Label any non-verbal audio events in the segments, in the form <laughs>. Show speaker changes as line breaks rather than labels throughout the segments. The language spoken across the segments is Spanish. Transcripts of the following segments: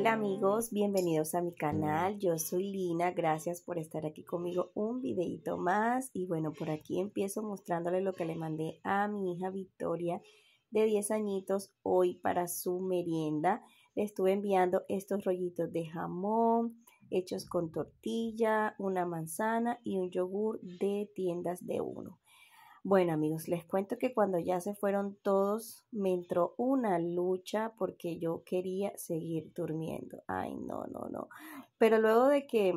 Hola amigos, bienvenidos a mi canal, yo soy Lina, gracias por estar aquí conmigo un videito más y bueno, por aquí empiezo mostrándole lo que le mandé a mi hija Victoria de 10 añitos hoy para su merienda. Le estuve enviando estos rollitos de jamón hechos con tortilla, una manzana y un yogur de tiendas de uno. Bueno amigos, les cuento que cuando ya se fueron todos me entró una lucha porque yo quería seguir durmiendo. Ay, no, no, no. Pero luego de que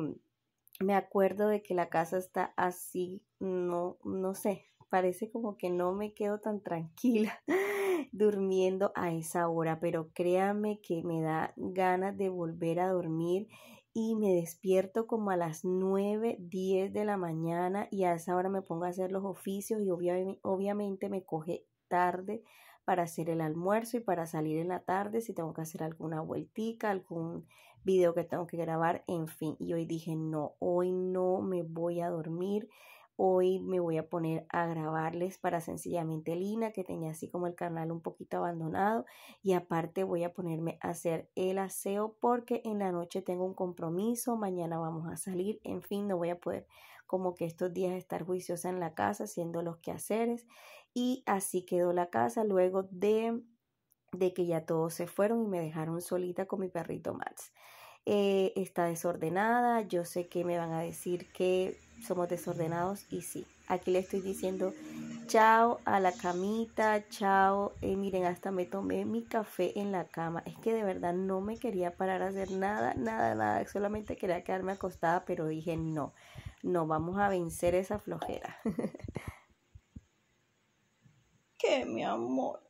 me acuerdo de que la casa está así, no, no sé, parece como que no me quedo tan tranquila <laughs> durmiendo a esa hora, pero créanme que me da ganas de volver a dormir y me despierto como a las 9, 10 de la mañana y a esa hora me pongo a hacer los oficios y obviamente me coge tarde para hacer el almuerzo y para salir en la tarde si tengo que hacer alguna vueltica, algún video que tengo que grabar, en fin. Y hoy dije, no, hoy no me voy a dormir Hoy me voy a poner a grabarles para Sencillamente Lina, que tenía así como el canal un poquito abandonado. Y aparte voy a ponerme a hacer el aseo porque en la noche tengo un compromiso, mañana vamos a salir, en fin, no voy a poder como que estos días estar juiciosa en la casa haciendo los quehaceres. Y así quedó la casa luego de, de que ya todos se fueron y me dejaron solita con mi perrito Max. Eh, está desordenada, yo sé que me van a decir que somos desordenados y sí, aquí le estoy diciendo chao a la camita, chao, eh, miren, hasta me tomé mi café en la cama, es que de verdad no me quería parar a hacer nada, nada, nada, solamente quería quedarme acostada, pero dije no, no vamos a vencer esa flojera. <laughs> ¿Qué mi amor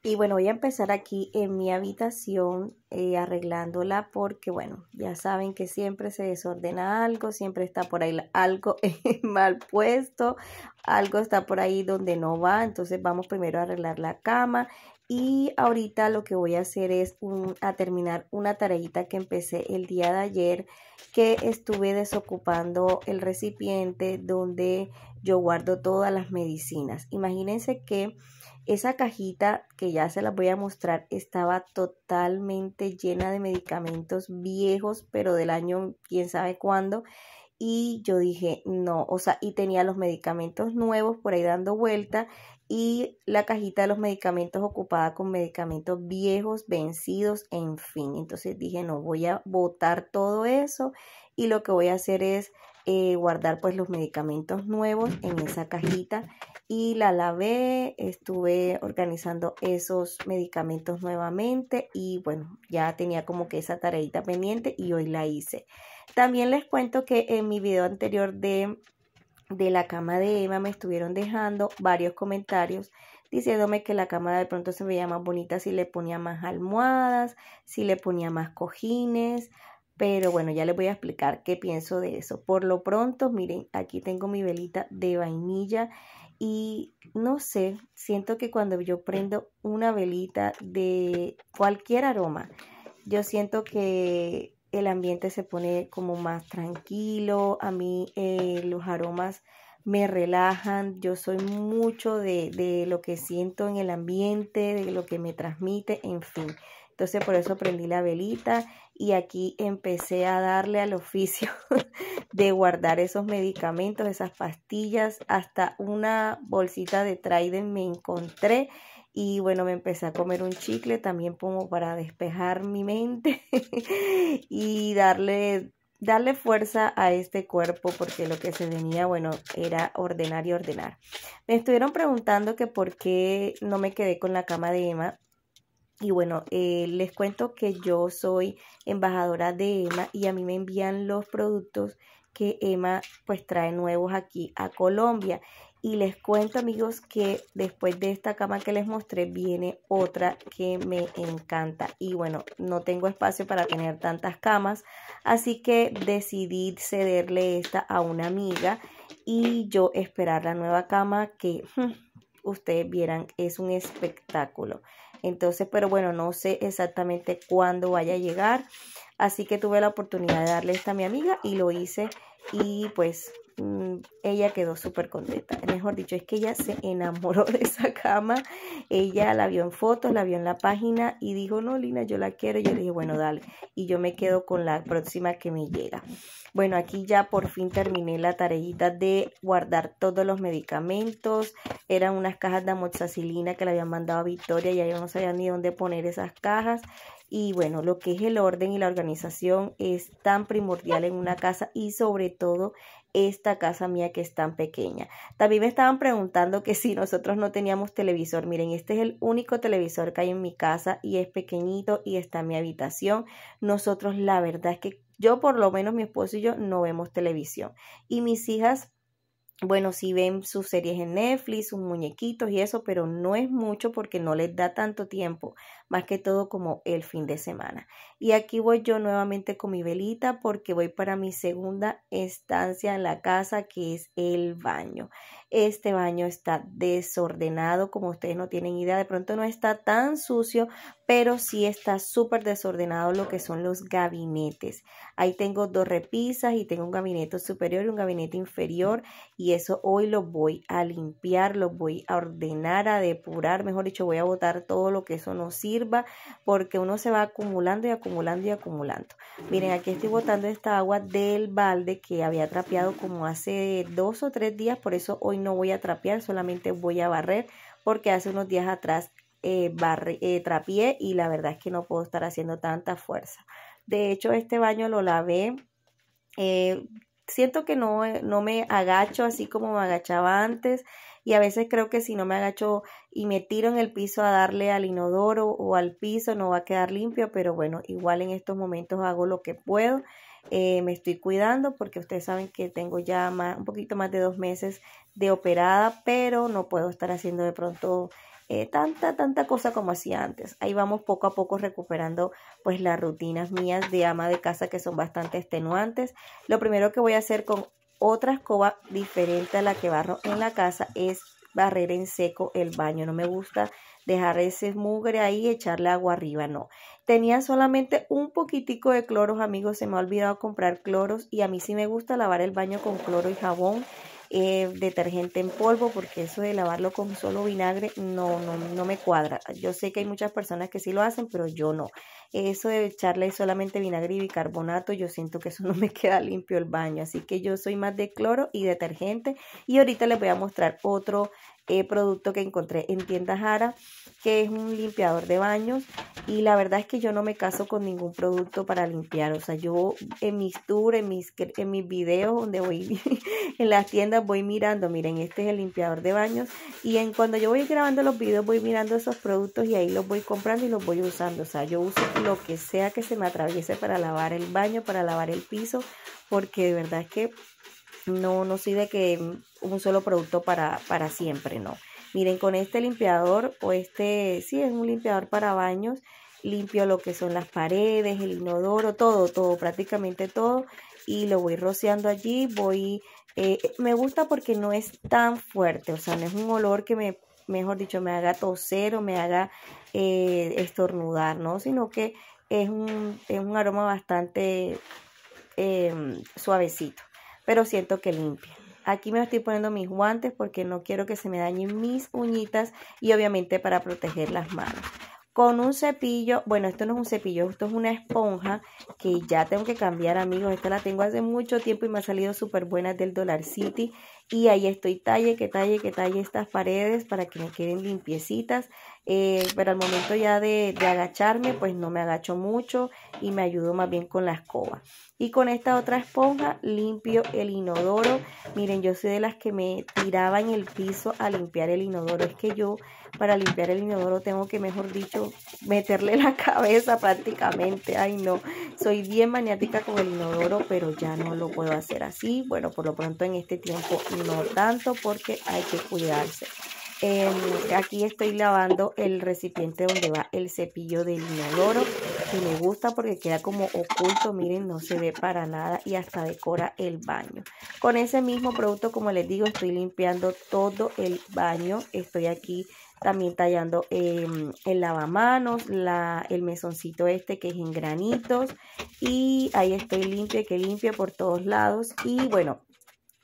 Y bueno, voy a empezar aquí en mi habitación eh, arreglándola porque, bueno, ya saben que siempre se desordena algo, siempre está por ahí algo <laughs> eh, mal puesto, algo está por ahí donde no va. Entonces vamos primero a arreglar la cama y ahorita lo que voy a hacer es a terminar una tareita que empecé el día de ayer que estuve desocupando el recipiente donde yo guardo todas las medicinas. Imagínense que... Esa cajita que ya se las voy a mostrar estaba totalmente llena de medicamentos viejos, pero del año quién sabe cuándo. Y yo dije, no, o sea, y tenía los medicamentos nuevos por ahí dando vuelta y la cajita de los medicamentos ocupada con medicamentos viejos, vencidos, en fin. Entonces dije, no, voy a botar todo eso y lo que voy a hacer es eh, guardar pues los medicamentos nuevos en esa cajita y la lavé, estuve organizando esos medicamentos nuevamente y bueno, ya tenía como que esa tareita pendiente y hoy la hice. También les cuento que en mi video anterior de, de la cama de Eva me estuvieron dejando varios comentarios diciéndome que la cama de pronto se veía más bonita si le ponía más almohadas, si le ponía más cojines, pero bueno, ya les voy a explicar qué pienso de eso. Por lo pronto, miren, aquí tengo mi velita de vainilla y no sé, siento que cuando yo prendo una velita de cualquier aroma, yo siento que el ambiente se pone como más tranquilo, a mí eh, los aromas me relajan, yo soy mucho de, de lo que siento en el ambiente, de lo que me transmite, en fin. Entonces por eso prendí la velita y aquí empecé a darle al oficio <laughs> de guardar esos medicamentos, esas pastillas, hasta una bolsita de Trident me encontré y bueno, me empecé a comer un chicle también como para despejar mi mente <laughs> y darle darle fuerza a este cuerpo porque lo que se venía, bueno, era ordenar y ordenar. Me estuvieron preguntando que por qué no me quedé con la cama de Emma y bueno, eh, les cuento que yo soy embajadora de Emma y a mí me envían los productos que Emma pues trae nuevos aquí a Colombia. Y les cuento amigos que después de esta cama que les mostré viene otra que me encanta. Y bueno, no tengo espacio para tener tantas camas, así que decidí cederle esta a una amiga y yo esperar la nueva cama que <laughs> ustedes vieran es un espectáculo. Entonces, pero bueno, no sé exactamente cuándo vaya a llegar. Así que tuve la oportunidad de darle esta a mi amiga y lo hice y pues mm, ella quedó súper contenta. Mejor dicho, es que ella se enamoró de esa cama. Ella la vio en fotos, la vio en la página y dijo, no, Lina, yo la quiero. Y yo le dije, bueno, dale. Y yo me quedo con la próxima que me llega. Bueno, aquí ya por fin terminé la tarejita de guardar todos los medicamentos. Eran unas cajas de amoxicilina que le habían mandado a Victoria y ya no sabía ni dónde poner esas cajas. Y bueno, lo que es el orden y la organización es tan primordial en una casa y sobre todo esta casa mía que es tan pequeña. También me estaban preguntando que si nosotros no teníamos televisor. Miren, este es el único televisor que hay en mi casa y es pequeñito y está en mi habitación. Nosotros la verdad es que yo por lo menos mi esposo y yo no vemos televisión. Y mis hijas bueno, si ven sus series en Netflix, sus muñequitos y eso, pero no es mucho porque no les da tanto tiempo, más que todo como el fin de semana. Y aquí voy yo nuevamente con mi velita porque voy para mi segunda estancia en la casa que es el baño. Este baño está desordenado, como ustedes no tienen idea, de pronto no está tan sucio pero sí está súper desordenado lo que son los gabinetes. Ahí tengo dos repisas y tengo un gabinete superior y un gabinete inferior y eso hoy lo voy a limpiar, lo voy a ordenar, a depurar, mejor dicho, voy a botar todo lo que eso no sirva porque uno se va acumulando y acumulando y acumulando. Miren, aquí estoy botando esta agua del balde que había trapeado como hace dos o tres días, por eso hoy no voy a trapear, solamente voy a barrer porque hace unos días atrás eh, eh, trapié y la verdad es que no puedo estar haciendo tanta fuerza. De hecho, este baño lo lavé. Eh, siento que no, no me agacho así como me agachaba antes y a veces creo que si no me agacho y me tiro en el piso a darle al inodoro o al piso no va a quedar limpio, pero bueno, igual en estos momentos hago lo que puedo. me estoy cuidando porque ustedes saben que tengo ya un poquito más de dos meses de operada, pero no puedo estar haciendo de pronto eh, tanta, tanta cosa como hacía antes. Ahí vamos poco a poco recuperando pues las rutinas mías de ama de casa que son bastante extenuantes. Lo primero que voy a hacer con otra escoba diferente a la que barro en la casa es barrer en seco el baño. No me gusta dejar ese mugre ahí y echarle agua arriba, no. Tenía solamente un poquitico de cloros, amigos. Se me ha olvidado comprar cloros y a mí sí me gusta lavar el baño con cloro y jabón. Eh, detergente en polvo, porque eso de lavarlo con solo vinagre no, no, no me cuadra. Yo sé que hay muchas personas que sí lo hacen, pero yo no. Eso de echarle solamente vinagre y bicarbonato, yo siento que eso <laughs> no me queda limpio el baño. Así que yo soy más de cloro y detergente. Y ahorita les voy a mostrar otro eh, producto que encontré en Tienda Jara, que es un limpiador de baños. Y la verdad es que yo no me caso con ningún producto para limpiar. O sea, yo en mis tours, en mis, en mis videos donde voy, <laughs> en las tiendas voy mirando, miren, este es el limpiador de baños. Y en cuando yo voy grabando los videos voy mirando esos productos y ahí los voy comprando y los voy usando. O sea, yo uso lo que sea que se me atraviese para lavar el baño, para lavar el piso, porque de verdad es que no, no soy de que mm, un solo producto para, para siempre, no. Miren, con este limpiador, o este, sí, es un limpiador para baños, limpio lo que son las paredes, el inodoro, todo, todo, prácticamente todo. Y lo voy rociando allí, voy... Eh, me gusta porque no es tan fuerte, o sea, no es un olor que me, mejor dicho, me haga toser o me haga eh, estornudar, ¿no? Sino que es un, aroma bastante em, suavecito pero siento que limpia. Aquí me estoy poniendo mis guantes porque no quiero que se me dañen mis uñitas y obviamente para proteger las manos. Con un cepillo, bueno, esto no es un cepillo, esto es una esponja que ya tengo que cambiar, amigos. Esta la tengo hace mucho tiempo y me ha salido súper buena del Dollar City y ahí estoy talle, que talle, que talle estas paredes para que me queden limpiecitas. Eh, pero al momento ya de, agacharme, pues no me agacho mucho y me ayudo más bien con la escoba. Y con esta otra esponja limpio el inodoro. Miren, yo soy de las que me tiraba en el piso a limpiar el inodoro. Es que yo para limpiar el inodoro tengo que, mejor dicho, meterle la <laughs> cabeza prácticamente. Ay, no, soy bien maniática con el inodoro, pero ya no lo puedo hacer así. Bueno, por lo pronto en este tiempo no tanto porque hay que cuidarse. aquí estoy lavando el recipiente donde va el cepillo del inodoro Que me gusta porque queda como oculto, miren, no se ve para nada y hasta decora el baño. Con ese mismo producto, como les digo, estoy limpiando todo el baño. Estoy aquí también tallando em, el lavamanos, la, el mesoncito este que es en granitos y ahí estoy limpia que limpia por todos lados y bueno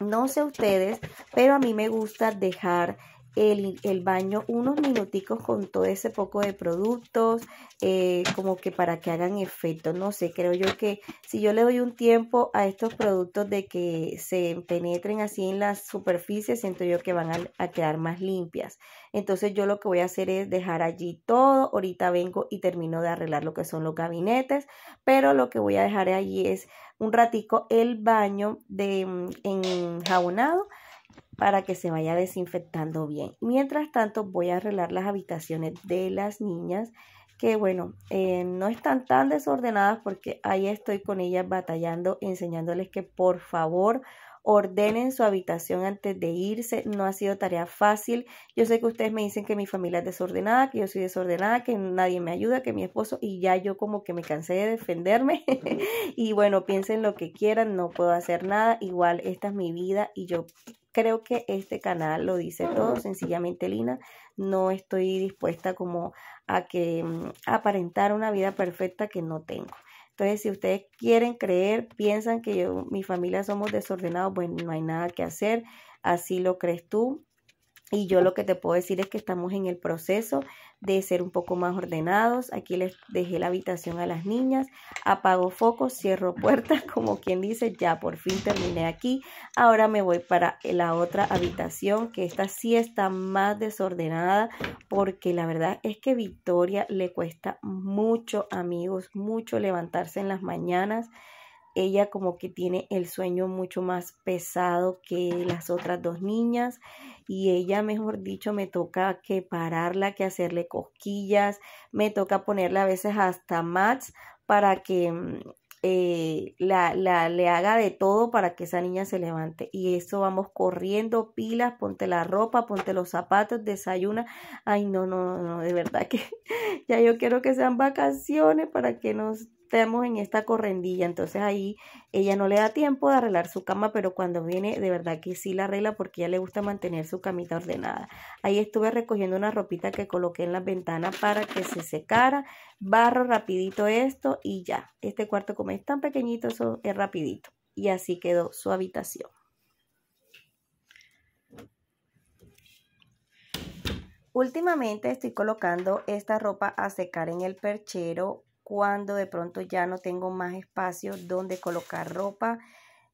no sé ustedes, pero a mí me gusta dejar el, baño unos minuticos con todo ese poco de productos, eh, como que para que hagan efecto. No sé, creo yo que si yo le doy un tiempo a estos productos de que se penetren así en las superficies, siento yo que van a, quedar más limpias. Entonces yo lo que voy a hacer es dejar allí todo. Ahorita vengo y termino de arreglar lo que son los gabinetes, pero lo que voy a dejar allí es un ratico el baño de, mm, enjabonado para que se vaya desinfectando bien. Mientras tanto, voy a arreglar las habitaciones de las niñas, que bueno, eh, no están tan desordenadas porque ahí estoy con ellas batallando, enseñándoles que por favor ordenen su habitación antes de irse. No ha sido tarea fácil. Yo sé que ustedes me dicen que mi familia es desordenada, que yo soy desordenada, que nadie me ayuda, que mi esposo y ya yo como que me cansé de defenderme. <laughs> y bueno, piensen lo que quieran, no puedo hacer nada. Igual, esta es mi vida y yo creo que este canal lo dice todo, sencillamente Lina, no estoy dispuesta como a que mm, aparentar una vida perfecta que no tengo. Entonces, si ustedes quieren creer, piensan que yo, mi familia somos desordenados, pues no hay nada que hacer, así lo crees tú. Y yo lo que te puedo decir es que estamos en el proceso de ser un poco más ordenados. Aquí les dejé la habitación a las niñas, apago focos, cierro puertas, <laughs> como quien dice, ya por fin terminé aquí. Ahora me voy para la otra habitación, que esta sí está más desordenada, porque la verdad es que Victoria le cuesta mucho, amigos, mucho levantarse en las mañanas ella como que tiene el sueño mucho más pesado que las otras dos niñas y ella, mejor dicho, me toca que pararla, que hacerle cosquillas, me toca ponerle a veces hasta mats para que mm, eh, la, le haga de todo para que esa niña se levante. Y eso vamos corriendo, pilas, ponte la ropa, ponte los zapatos, desayuna. Ay, no, no, no, de verdad que <laughs> ya yo quiero que sean vacaciones para que nos estamos en esta correndilla, entonces ahí ella no le da tiempo de arreglar su cama, pero cuando viene de verdad que sí la arregla porque ella le gusta mantener su camita ordenada. Ahí estuve recogiendo una ropita que coloqué en la ventana para que se secara, barro rapidito esto y ya. Este cuarto como es tan pequeñito, eso es rapidito. Y así quedó su habitación. Últimamente estoy colocando esta ropa a secar en el perchero cuando de pronto ya no tengo más espacio donde colocar ropa.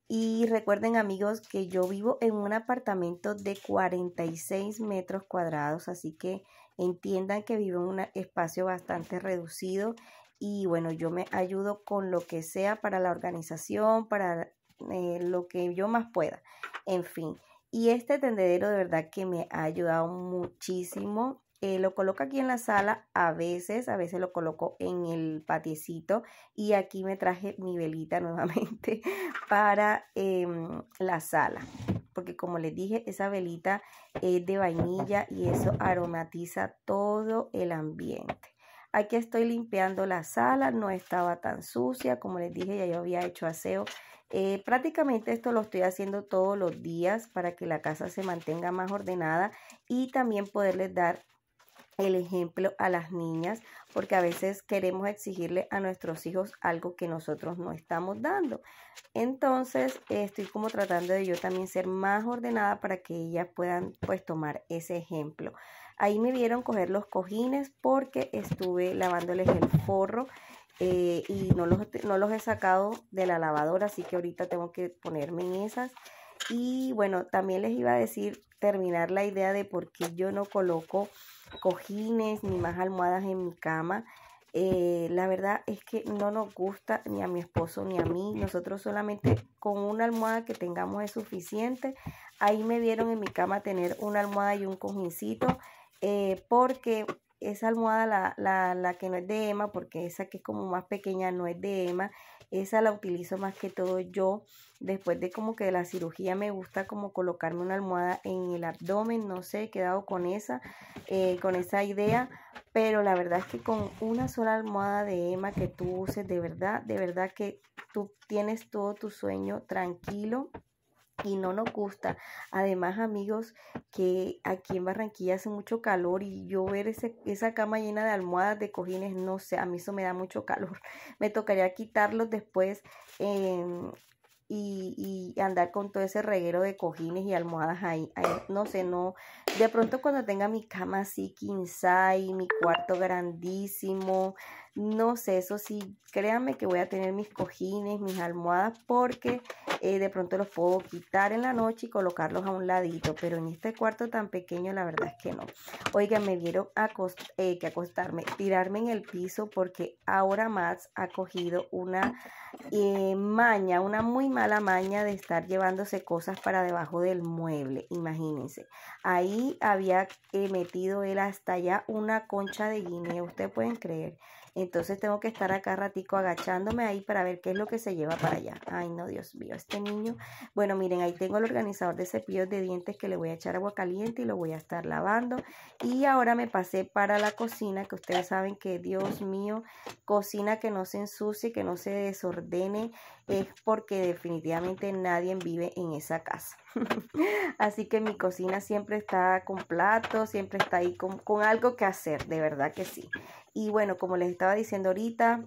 Y recuerden amigos que yo vivo en un apartamento de 46 metros cuadrados, así que entiendan que vivo en un espacio bastante reducido y bueno, yo me ayudo con lo que sea para la organización, para eh, lo que yo más pueda, en fin. Y este tendedero de verdad que me ha ayudado muchísimo eh, lo coloco aquí en la sala a veces, a veces lo coloco en el patiecito y aquí me traje mi velita <laughs> nuevamente para em, la sala porque como les dije, esa velita es de vainilla y eso aromatiza todo el ambiente. Aquí estoy limpiando la sala, no estaba tan sucia, como les dije, ya yo había hecho aseo. Eh, prácticamente esto lo estoy haciendo todos los días para que la casa se mantenga más ordenada y también poderles dar el ejemplo a las niñas, porque a veces queremos exigirle a nuestros hijos algo que nosotros no estamos dando. Entonces, estoy como tratando de yo también ser más ordenada para que ellas puedan pues tomar ese ejemplo. Ahí me vieron coger los cojines porque estuve lavándoles el forro eh, y no los, no los he sacado de la lavadora, así que ahorita tengo que ponerme en esas. Y bueno, también les iba a decir, terminar la idea de por qué yo no coloco cojines ni más almohadas en mi cama. Eh, la verdad es que no nos gusta ni a mi esposo ni a mí. Nosotros solamente con una almohada que tengamos es suficiente. Ahí me vieron en mi cama tener una almohada y un cojincito eh, porque esa almohada, la, la, que no es de Emma, porque esa que es como más pequeña no es de Emma, esa la utilizo más que todo yo. Después de como que la cirugía me gusta como colocarme una almohada en el abdomen, no sé, he quedado con esa, eh, con esa idea, pero la verdad es que con una sola almohada de Emma que tú uses, de verdad, de verdad que tú tienes todo tu sueño tranquilo y no nos gusta. Además, amigos, que aquí en Barranquilla hace mucho calor y yo ver ese, esa cama llena de almohadas, de cojines, no sé, a mí eso me da mucho calor. <laughs> Me tocaría quitarlos después em, y, y, andar con todo ese reguero de cojines y almohadas ahí, No sé, no. De pronto cuando tenga mi cama así, quinza mi cuarto grandísimo, no sé, eso sí, créanme que voy a tener mis cojines, mis almohadas, porque eh, de pronto los puedo quitar en la noche y colocarlos a un ladito, pero en este cuarto tan pequeño la verdad es que no. oiga me dieron eh, que acostarme, tirarme en el piso porque ahora más ha cogido una eh, maña, una muy mala maña de estar llevándose cosas para debajo del mueble, imagínense. Ahí había metido él hasta allá una concha de guinea, ustedes pueden creer. Entonces tengo que estar acá ratico agachándome ahí para ver qué es lo que se lleva para allá. Ay, no, Dios mío, este niño. Bueno, miren, ahí tengo el organizador de cepillos de dientes que le voy a echar agua caliente y lo voy a estar lavando. Y ahora me pasé para la cocina, que ustedes saben que, Dios mío, cocina que no se ensucie, que no se desordene, es porque definitivamente nadie vive en esa casa. <laughs> Así que mi cocina siempre está con platos, siempre está ahí con, con algo que hacer, de verdad que sí. Y bueno, como les estaba diciendo ahorita,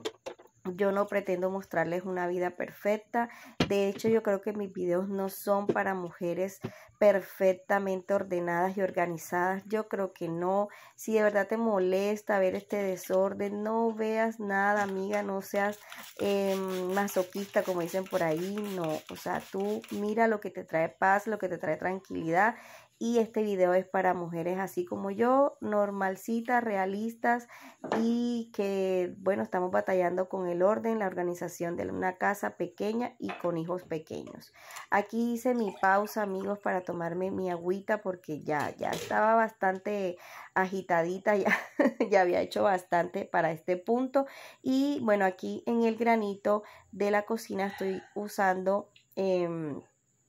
yo no pretendo mostrarles una vida perfecta. De hecho, yo creo que mis videos no son para mujeres perfectamente ordenadas y organizadas. Yo creo que no. Si de verdad te molesta ver este desorden, no veas nada, amiga. No seas em, masoquista, como dicen por ahí. No. O sea, tú mira lo que te trae paz, lo que te trae tranquilidad y este video es para mujeres así como yo, normalcitas, realistas y que, bueno, estamos batallando con el orden, la organización de una casa pequeña y con hijos pequeños. Aquí hice mi pausa, amigos, para tomarme mi agüita porque ya, ya estaba bastante agitadita, <laughs> ya, ya había hecho bastante para este punto. Y bueno, aquí en el granito de la cocina estoy usando... Em,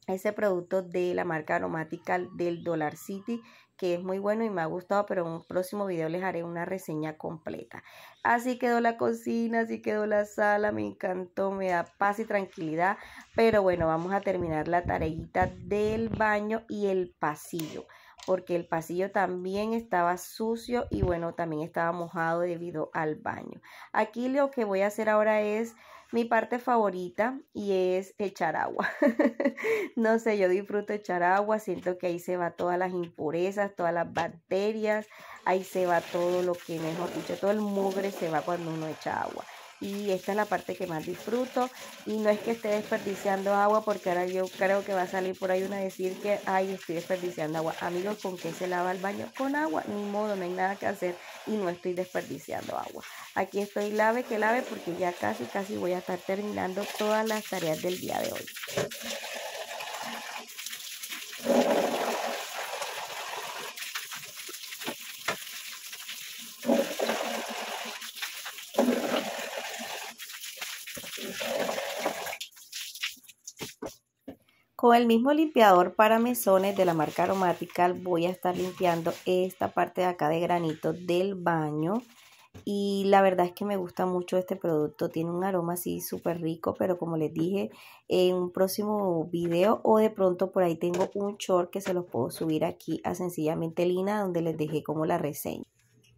ese producto de la marca aromática del Dollar City que es muy bueno y me ha gustado, pero en un próximo video les haré una reseña completa. Así quedó la cocina, así quedó la sala, me encantó, me da paz y tranquilidad, pero bueno, vamos a terminar la tareita del baño y el pasillo porque el pasillo también estaba sucio y bueno, también estaba mojado debido al baño. Aquí lo que voy a hacer ahora es mi parte favorita y es echar agua. <laughs> no sé, yo disfruto echar agua, siento que ahí se va todas las impurezas, todas las bacterias, ahí se va todo lo que mejor dicho, todo el mugre se va cuando uno echa agua y esta es la parte que más disfruto y no es que esté desperdiciando agua porque ahora yo creo que va a salir por ahí una decir que ay estoy desperdiciando agua amigos con qué se lava el baño con agua ni modo no hay nada que hacer y no estoy desperdiciando agua aquí estoy lave que lave porque ya casi casi voy a estar terminando todas las tareas del día de hoy Con el mismo limpiador para mesones de la marca Aromatical voy a estar limpiando esta parte de acá de granito del baño. Y la verdad es que me gusta mucho este producto, tiene un aroma así súper rico, pero como les dije en un próximo video o de pronto por ahí tengo un short que se los puedo subir aquí a Sencillamente Lina donde les dejé como la reseña.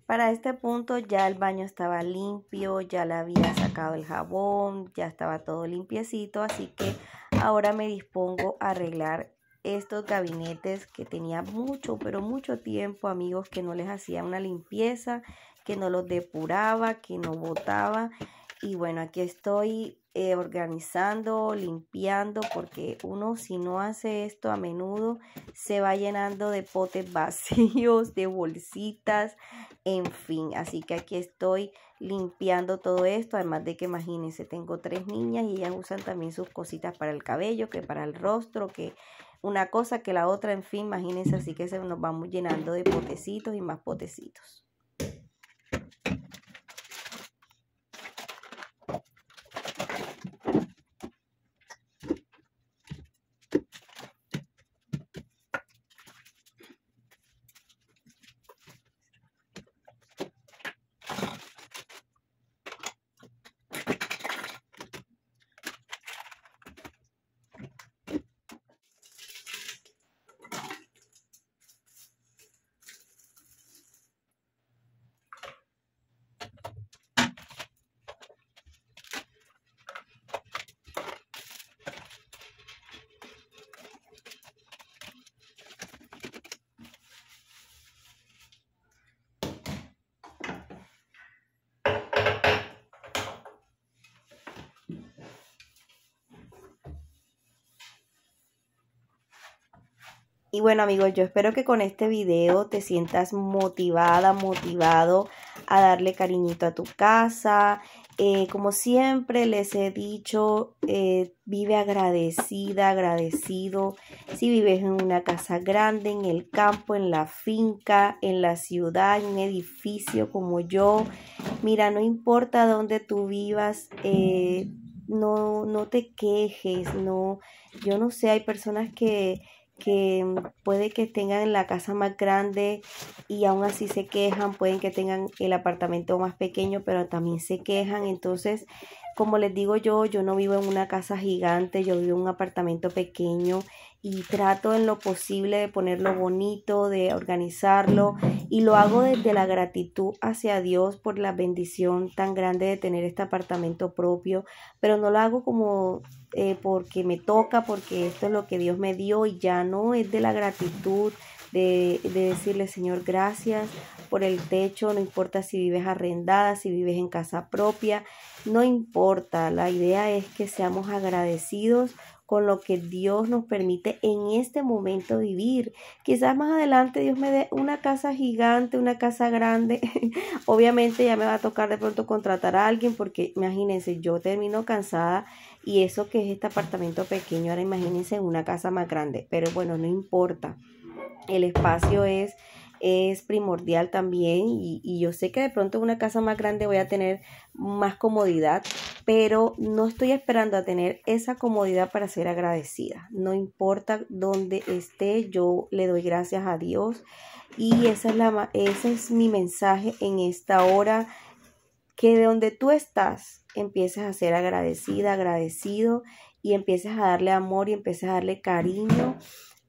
Para este punto ya el baño estaba limpio, ya le había sacado el jabón, ya estaba todo limpiecito, así que Ahora me dispongo a arreglar estos gabinetes que tenía mucho, pero mucho tiempo, amigos, que no les hacía una limpieza, que no los depuraba, que no botaba. Y bueno, aquí estoy eh, organizando, limpiando, porque uno si no hace esto a menudo se va llenando de potes <laughs> vacíos, de bolsitas, en fin. Así que aquí estoy limpiando todo esto, además de que imagínense, tengo tres niñas y ellas usan también sus cositas para el cabello, que para el rostro, que una cosa que la otra, en fin, imagínense, así que se nos vamos llenando de potecitos y más potecitos. Y bueno amigos, yo espero que con este video te sientas motivada, motivado a darle cariñito a tu casa. Eh, como siempre les he dicho, eh, vive agradecida, agradecido. Si vives en una casa grande, en el campo, en la finca, en la ciudad, en un edificio como yo, mira, no importa dónde tú vivas, eh, no, no te quejes, no, yo no sé, hay personas que que mm, puede que tengan la casa más grande y aún así se quejan, pueden que tengan el apartamento más pequeño, pero también se quejan. Entonces, como les digo yo, yo no vivo en una casa gigante, yo vivo en un apartamento pequeño y trato en lo posible de ponerlo bonito, de organizarlo y lo hago desde la gratitud hacia Dios por la bendición tan grande de tener este apartamento propio, pero no lo hago como eh, porque me toca, porque esto es lo que Dios me dio y ya no es de la gratitud, de, de, decirle Señor gracias por el techo, no importa si vives arrendada, si vives en casa propia, no importa, la idea es que seamos agradecidos con lo que Dios nos permite en este momento vivir. Quizás más adelante Dios me dé una casa gigante, una casa grande. <laughs> Obviamente ya me va a tocar de pronto contratar a alguien porque imagínense, yo termino cansada y eso que es este apartamento pequeño, ahora imagínense una casa más grande, pero bueno, no importa. El espacio es, es primordial también y, yo sé que de pronto en una casa más grande voy a tener más comodidad, pero no estoy esperando a tener esa comodidad para ser agradecida. No importa dónde esté, yo le doy gracias a Dios y esa es la, ese es mi mensaje en esta hora, que de donde tú estás, empiezas a ser agradecida, agradecido y empiezas a darle amor y empiezas a darle cariño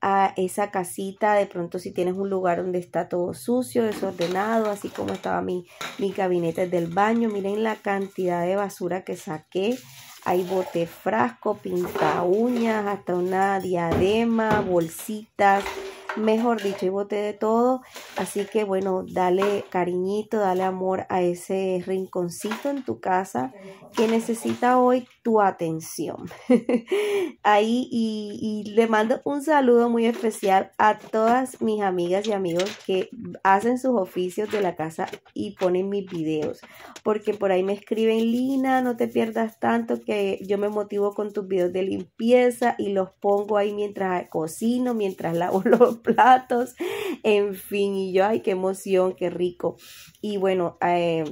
a esa casita, de pronto si tienes un lugar donde está todo sucio, desordenado, así como estaba mi, mi gabinete del baño, miren la cantidad de basura que saqué, hay bote frasco, pinta uñas, hasta una diadema, bolsitas, mejor dicho, y boté de todo. Así que bueno, dale cariñito, dale amor a ese rinconcito en tu casa que necesita hoy tu atención. <laughs> Ahí y, le mando un saludo muy especial a todas mis amigas y amigos que hacen sus oficios de la casa y ponen mis videos. Porque por ahí me escriben, Lina, no te pierdas tanto que yo me motivo con tus videos de limpieza y los pongo ahí mientras cocino, mientras lavo <laughs> los platos, en fin, y yo, ay, qué emoción, qué rico. Y bueno, eh,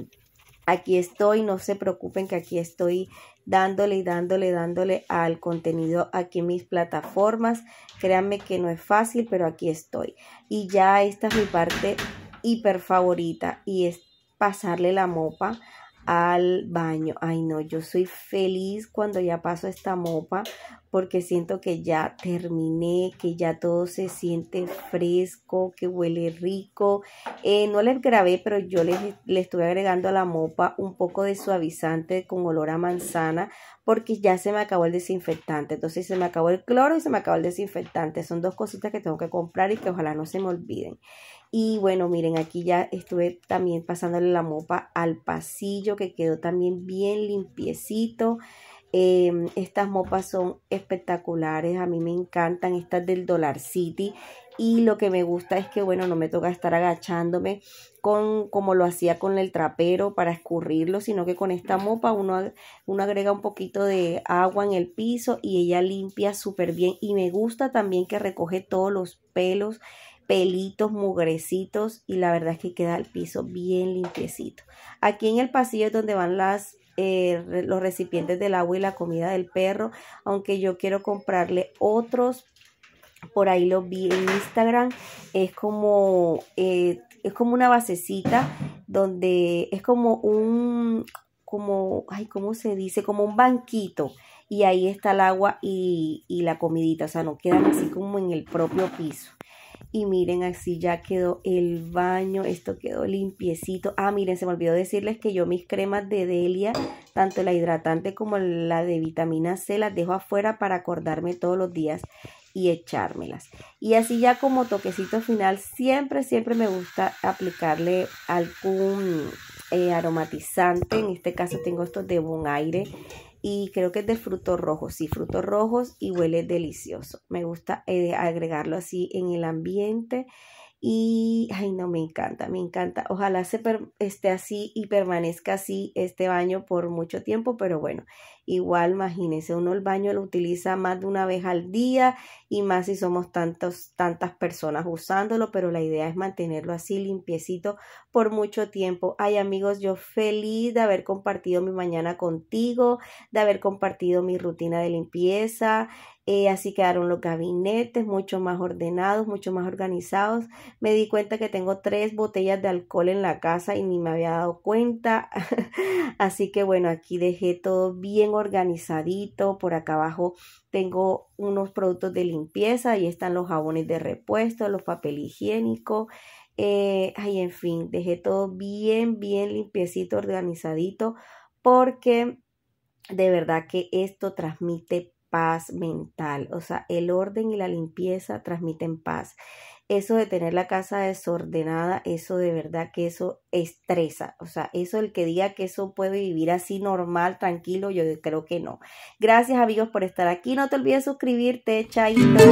aquí estoy, no se preocupen que aquí estoy dándole y dándole, dándole al contenido aquí en mis plataformas. Créanme que no es fácil, pero aquí estoy. Y ya esta es mi parte hiper favorita y es pasarle la mopa al baño. Ay, no, yo soy feliz cuando ya paso esta mopa porque siento que ya terminé, que ya todo se siente fresco, que huele rico. Eh, no les grabé, pero yo les, les estuve agregando a la mopa un poco de suavizante con olor a manzana porque ya se me acabó el desinfectante. Entonces se me acabó el cloro y se me acabó el desinfectante. Son dos cositas que tengo que comprar y que ojalá no se me olviden. Y bueno, miren, aquí ya estuve también pasándole la mopa al pasillo que quedó también bien limpiecito. Em, estas mopas son espectaculares, a mí me encantan estas del Dollar City y lo que me gusta es que bueno, no me toca estar agachándome con como lo hacía con el trapero para escurrirlo, sino que con esta mopa uno, uno agrega un poquito de agua en el piso y ella limpia súper bien y me gusta también que recoge todos los pelos pelitos, mugrecitos y la verdad es que queda el piso bien limpiecito. Aquí en el pasillo es donde van eh, los recipientes del agua y la comida del perro, aunque yo quiero comprarle otros. Por ahí lo vi en Instagram. Es como, eh, es como una basecita donde es como un, como, ay, ¿cómo se dice? Como un banquito. Y ahí está el agua y, y la comidita. O sea, no quedan así como en el propio piso. Y miren, así ya quedó el baño, esto quedó limpiecito. Ah, miren, se me olvidó decirles que yo mis cremas de Delia, tanto la hidratante como la de vitamina C, las dejo afuera para acordarme todos los días y echármelas. Y así ya como toquecito final, siempre, siempre me gusta aplicarle algún eh, aromatizante. En este caso tengo estos de buen Aire y creo que es de frutos rojos, sí, frutos rojos y huele delicioso. Me gusta eh, agregarlo así en el ambiente y, ay, no, me encanta, me encanta. Ojalá se esté así y permanezca así este baño por mucho tiempo, pero bueno, igual imagínense, uno el baño lo utiliza más de una vez al día y más si somos tantos, tantas personas usándolo, pero la idea es mantenerlo así limpiecito por mucho tiempo. Ay, amigos, yo feliz de haber compartido mi mañana contigo, de haber compartido mi rutina de limpieza. Eh, así quedaron los gabinetes mucho más ordenados, mucho más organizados. Me di cuenta que tengo tres botellas de alcohol en la casa y ni me había dado cuenta. <laughs> así que bueno, aquí dejé todo bien organizadito. Por acá abajo tengo unos productos de limpieza. Ahí están los jabones de repuesto, los papel higiénico. Eh, ay, en fin, dejé todo bien, bien limpiecito, organizadito, porque de verdad que esto transmite paz mental. O sea, el orden y la limpieza transmiten paz. Eso de tener la casa desordenada, eso de verdad que eso estresa. O sea, eso el que diga que eso puede vivir así normal, tranquilo, yo creo que no. Gracias amigos por estar aquí. No te olvides suscribirte. Chaito.